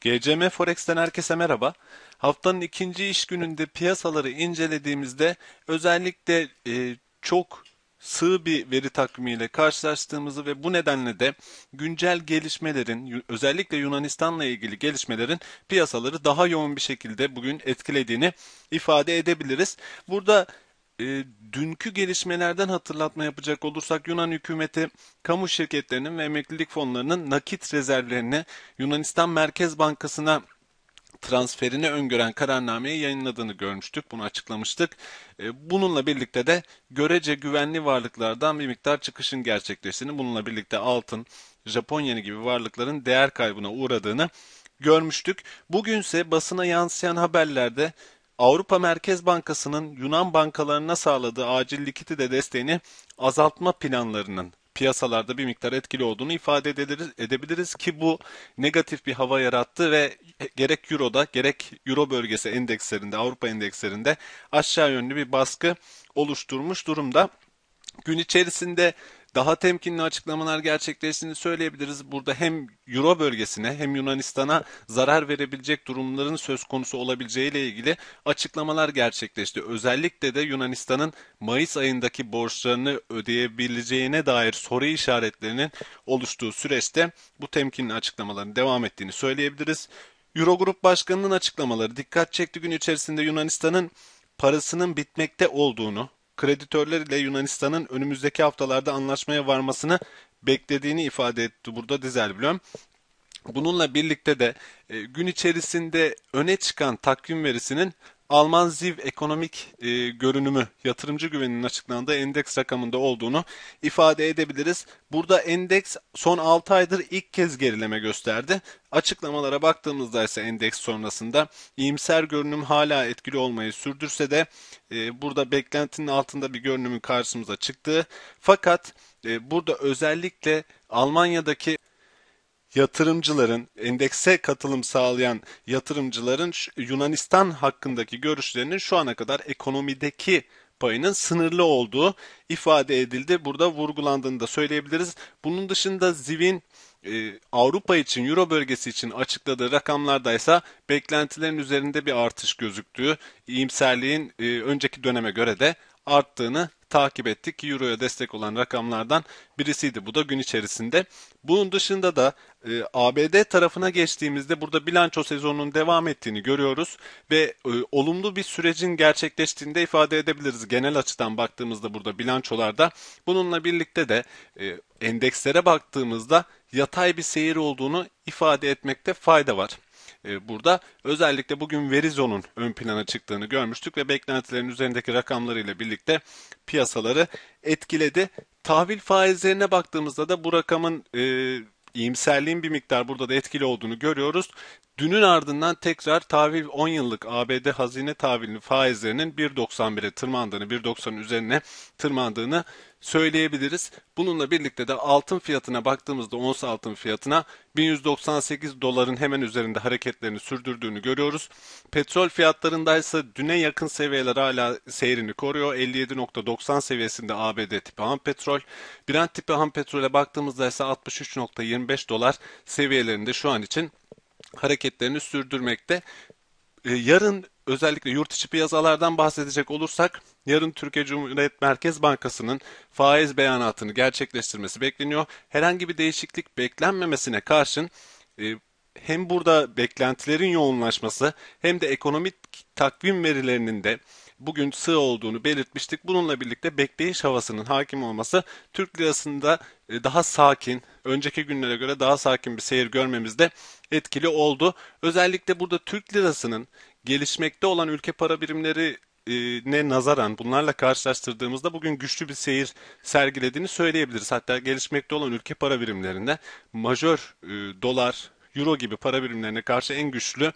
GCM Forex'ten herkese merhaba. Haftanın ikinci iş gününde piyasaları incelediğimizde özellikle e, çok sığ bir veri takvimiyle karşılaştığımızı ve bu nedenle de güncel gelişmelerin özellikle Yunanistan'la ilgili gelişmelerin piyasaları daha yoğun bir şekilde bugün etkilediğini ifade edebiliriz. Burada e, dünkü gelişmelerden hatırlatma yapacak olursak Yunan hükümeti kamu şirketlerinin ve emeklilik fonlarının nakit rezervlerini Yunanistan Merkez Bankası'na transferini öngören kararnameyi yayınladığını görmüştük. Bunu açıklamıştık. Ee, bununla birlikte de görece güvenli varlıklardan bir miktar çıkışın gerçekleştiğini, bununla birlikte altın, Japonya gibi varlıkların değer kaybına uğradığını görmüştük. Bugünse basına yansıyan haberlerde Avrupa Merkez Bankası'nın Yunan bankalarına sağladığı acil likiti de desteğini azaltma planlarının piyasalarda bir miktar etkili olduğunu ifade edebiliriz, edebiliriz ki bu negatif bir hava yarattı ve gerek Euro'da gerek Euro bölgesi endekslerinde Avrupa endekslerinde aşağı yönlü bir baskı oluşturmuş durumda. Gün içerisinde daha temkinli açıklamalar gerçekleştiğini söyleyebiliriz. Burada hem Euro bölgesine hem Yunanistan'a zarar verebilecek durumların söz konusu olabileceğiyle ilgili açıklamalar gerçekleşti. Özellikle de Yunanistan'ın Mayıs ayındaki borçlarını ödeyebileceğine dair soru işaretlerinin oluştuğu süreçte bu temkinli açıklamaların devam ettiğini söyleyebiliriz. Euro Grup Başkanı'nın açıklamaları dikkat çekti gün içerisinde Yunanistan'ın parasının bitmekte olduğunu, kreditörleriyle Yunanistan'ın önümüzdeki haftalarda anlaşmaya varmasını beklediğini ifade etti burada Dizelblöm. Bununla birlikte de e, gün içerisinde öne çıkan takvim verisinin Alman ZIV ekonomik e, görünümü yatırımcı güveninin açıklandığı endeks rakamında olduğunu ifade edebiliriz. Burada endeks son 6 aydır ilk kez gerileme gösterdi. Açıklamalara baktığımızda ise endeks sonrasında iyimser görünüm hala etkili olmayı sürdürse de e, burada beklentinin altında bir görünümün karşımıza çıktığı fakat e, burada özellikle Almanya'daki yatırımcıların, endekse katılım sağlayan yatırımcıların Yunanistan hakkındaki görüşlerinin şu ana kadar ekonomideki payının sınırlı olduğu ifade edildi. Burada vurgulandığını da söyleyebiliriz. Bunun dışında Ziv'in e, Avrupa için, Euro bölgesi için açıkladığı rakamlarda ise beklentilerin üzerinde bir artış gözüktüğü, iyimserliğin e, önceki döneme göre de arttığını takip ettik. Euro'ya destek olan rakamlardan birisiydi. Bu da gün içerisinde. Bunun dışında da e, ABD tarafına geçtiğimizde burada bilanço sezonunun devam ettiğini görüyoruz ve e, olumlu bir sürecin gerçekleştiğini ifade edebiliriz. Genel açıdan baktığımızda burada bilançolarda bununla birlikte de e, endekslere baktığımızda yatay bir seyir olduğunu ifade etmekte fayda var. E, burada. Özellikle bugün Verizon'un ön plana çıktığını görmüştük ve beklentilerin üzerindeki rakamlarıyla birlikte piyasaları etkiledi. Tahvil faizlerine baktığımızda da bu rakamın e, iyimserliğin bir miktar burada da etkili olduğunu görüyoruz. Dünün ardından tekrar tahvil 10 yıllık ABD hazine tahvilinin faizlerinin 1.91'e tırmandığını, 1.90 üzerine tırmandığını söyleyebiliriz. Bununla birlikte de altın fiyatına baktığımızda ons altın fiyatına 1198 doların hemen üzerinde hareketlerini sürdürdüğünü görüyoruz. Petrol fiyatlarındaysa düne yakın seviyeler hala seyrini koruyor. 57.90 seviyesinde ABD tipi ham petrol. Brent tipi ham petrole baktığımızda ise 63.25 dolar seviyelerinde şu an için hareketlerini sürdürmekte. Ee, yarın özellikle yurt içi piyasalardan bahsedecek olursak yarın Türkiye Cumhuriyet Merkez Bankası'nın faiz beyanatını gerçekleştirmesi bekleniyor. Herhangi bir değişiklik beklenmemesine karşın e, hem burada beklentilerin yoğunlaşması hem de ekonomik takvim verilerinin de bugün sığ olduğunu belirtmiştik. Bununla birlikte bekleyiş havasının hakim olması Türk lirasında e, daha sakin, önceki günlere göre daha sakin bir seyir görmemizde etkili oldu. Özellikle burada Türk lirasının gelişmekte olan ülke para birimleri e, ne nazaran bunlarla karşılaştırdığımızda bugün güçlü bir seyir sergilediğini söyleyebiliriz. Hatta gelişmekte olan ülke para birimlerinde majör e, dolar, euro gibi para birimlerine karşı en güçlü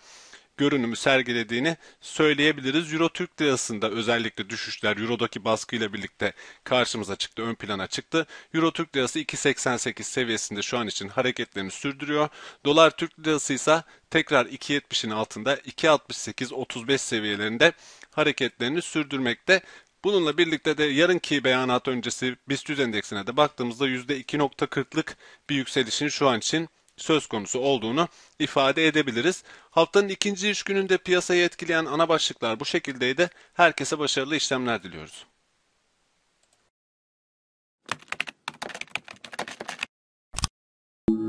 görünümü sergilediğini söyleyebiliriz. Euro Türk lirasında özellikle düşüşler Euro'daki baskıyla birlikte karşımıza çıktı, ön plana çıktı. Euro Türk lirası 2.88 seviyesinde şu an için hareketlerini sürdürüyor. Dolar Türk lirası ise tekrar 2.70'in altında 2.68-35 seviyelerinde hareketlerini sürdürmekte. Bununla birlikte de yarınki beyanat öncesi BIST endeksine de baktığımızda %2.40'lık bir yükselişin şu an için söz konusu olduğunu ifade edebiliriz. Haftanın ikinci iş gününde piyasayı etkileyen ana başlıklar bu şekildeydi. Herkese başarılı işlemler diliyoruz.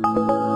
Thank you.